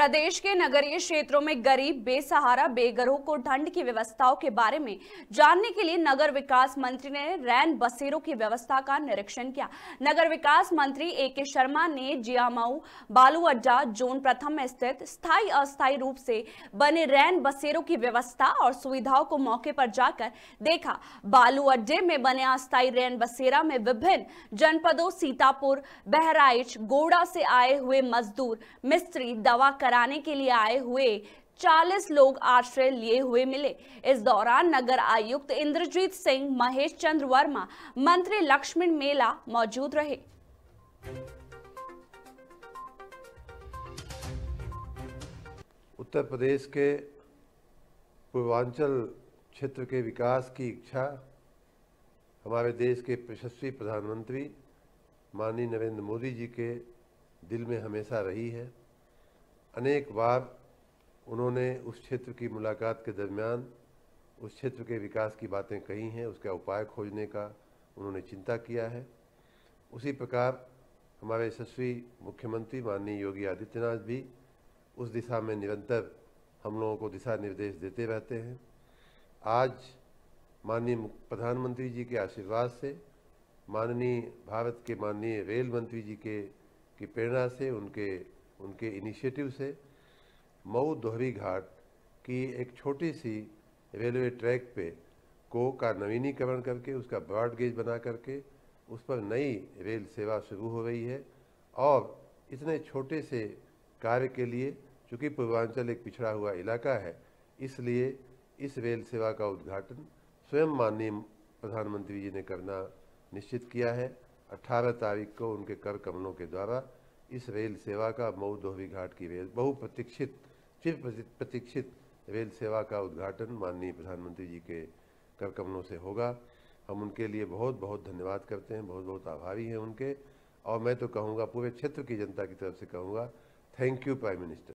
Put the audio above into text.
प्रदेश के नगरीय क्षेत्रों में गरीब बेसहारा बेघरों को ठंड की व्यवस्थाओं के बारे में जानने के लिए नगर विकास मंत्री ने रैन बसेरों की व्यवस्था का निरीक्षण किया नगर विकास मंत्री ए के शर्मा ने जियामाऊ बालू अड्डा जोन प्रथम में स्थित स्थायी अस्थायी रूप से बने रैन बसेरों की व्यवस्था और सुविधाओं को मौके पर जाकर देखा बालू अड्डे में बने अस्थायी रैन बसेरा में विभिन्न जनपदों सीतापुर बहराइच गोड़ा से आए हुए मजदूर मिस्त्री दवा कर कराने के लिए आए हुए 40 लोग आश्रय लिए हुए मिले इस दौरान नगर आयुक्त इंद्रजीत सिंह महेश चंद्र वर्मा मंत्री लक्ष्मण मेला मौजूद रहे उत्तर प्रदेश के पूर्वांचल क्षेत्र के विकास की इच्छा हमारे देश के यशस्वी प्रधानमंत्री माननीय नरेंद्र मोदी जी के दिल में हमेशा रही है अनेक बार उन्होंने उस क्षेत्र की मुलाकात के दरमियान उस क्षेत्र के विकास की बातें कही हैं उसका उपाय खोजने का उन्होंने चिंता किया है उसी प्रकार हमारे यशस्वी मुख्यमंत्री माननीय योगी आदित्यनाथ भी उस दिशा में निरंतर हम लोगों को दिशा निर्देश देते रहते हैं आज माननीय प्रधानमंत्री जी के आशीर्वाद से माननीय भारत के माननीय रेल मंत्री जी के की प्रेरणा से उनके उनके इनिशिएटिव से मऊ दोहरी घाट की एक छोटी सी रेलवे ट्रैक पे को का नवीनीकरण करके उसका ब्रॉड गेज बना करके उस पर नई रेल सेवा शुरू हो रही है और इतने छोटे से कार्य के लिए चूँकि पूर्वांचल एक पिछड़ा हुआ इलाका है इसलिए इस रेल सेवा का उद्घाटन स्वयं माननीय प्रधानमंत्री जी ने करना निश्चित किया है 18 तारीख को उनके कर कमलों के द्वारा इस रेल सेवा का मऊ धोबी घाट की रेल बहुप्रतीक्षित चिर प्रतीक्षित रेल सेवा का उद्घाटन माननीय प्रधानमंत्री जी के कर कमलों से होगा हम उनके लिए बहुत बहुत धन्यवाद करते हैं बहुत बहुत आभारी हैं उनके और मैं तो कहूँगा पूरे क्षेत्र की जनता की तरफ से कहूँगा थैंक यू प्राइम मिनिस्टर